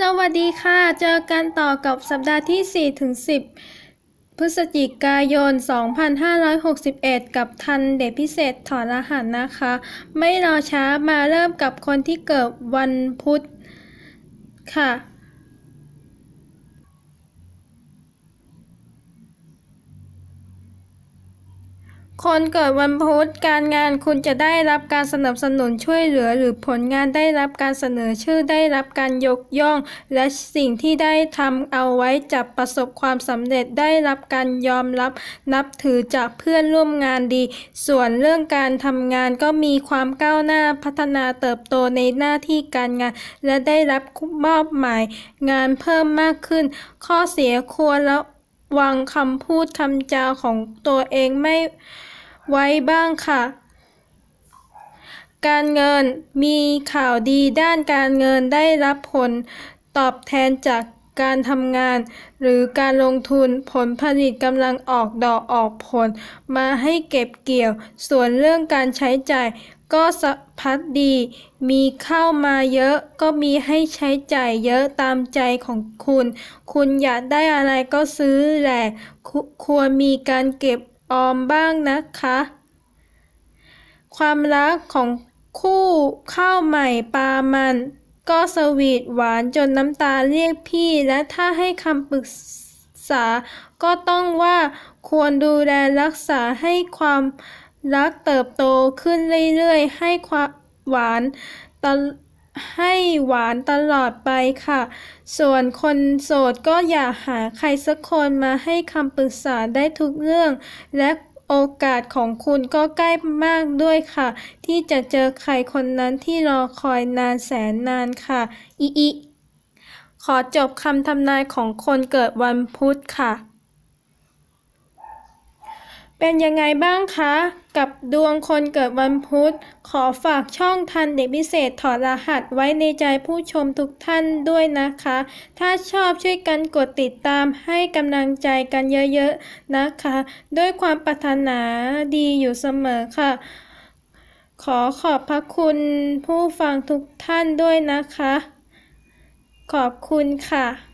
สวัสดีค่ะ เจอกันต่อกับสัปดาห์ที่4ถึง10 พฤศจิกายน 2561 กับทันเดพิเศษถอนรหัสนะคะ ไม่รอช้ามาเริ่มกับคนที่เกิดวันพุธค่ะคนเกิดวันพุธการงานคุณจะได้รับการสนับสนุนช่วยเหลือ หรือผลงานได้รับการเสนอชื่อได้รับการยกย่อง และสิ่งที่ได้ทำเอาไว้จะประสบความสำเร็จได้รับการยอมรับนับถือจากเพื่อนร่วมงานดี ส่วนเรื่องการทำงานก็มีความก้าวหน้าพัฒนาเติบโตในหน้าที่การงาน และได้รับมอบหมายงานเพิ่มมากขึ้น ข้อเสียควรแล้ววางคำพูดคำจาของตัวเองไม่ไว้บ้างค่ะ การเงินมีข่าวดีด้านการเงินได้รับผลตอบแทนจากการทำงานหรือการลงทุนผลผลิตกำลังออกดอกออกผล มาให้เก็บเกี่ยว ส่วนเรื่องการใช้จ่าย ก็สะพัดดี มีเข้ามาเยอะก็มีให้ใช้จ่ายเยอะตามใจของคุณ คุณอยากได้อะไรก็ซื้อแหละ ควรมีการเก็บออมบ้างนะคะ ความรักของคู่เข้าใหม่ปลามันก็สวีทหวานจนน้ำตาเรียกพี่ และถ้าให้คำปรึกษา ก็ต้องว่าควรดูแลรักษาให้ความรักเติบโตขึ้นเรื่อย ๆ ให้ความหวานตให้หวานตลอดไปค่ะ ส่วนคนโสดก็อย่าหาใครสักคนมาให้คำปรึกษาได้ทุกเรื่องและโอกาสของคุณก็ใกล้มากด้วยค่ะ ที่จะเจอใครคนนั้นที่รอคอยนานแสนนานค่ะ อิอิขอจบคำทำนายของคนเกิดวันพุธค่ะเป็นยังไงบ้างคะ กับดวงคนเกิดวันพุธขอฝากช่องทันเด็กพิเศษถอดรหัสไว้ในใจผู้ชมทุกท่านด้วยนะคะ ถ้าชอบช่วยกันกดติดตามให้กำลังใจกันเยอะๆนะคะ ด้วยความปรารถนาดีอยู่เสมอค่ะ ขอขอบพระคุณผู้ฟังทุกท่านด้วยนะคะ ขอบคุณค่ะ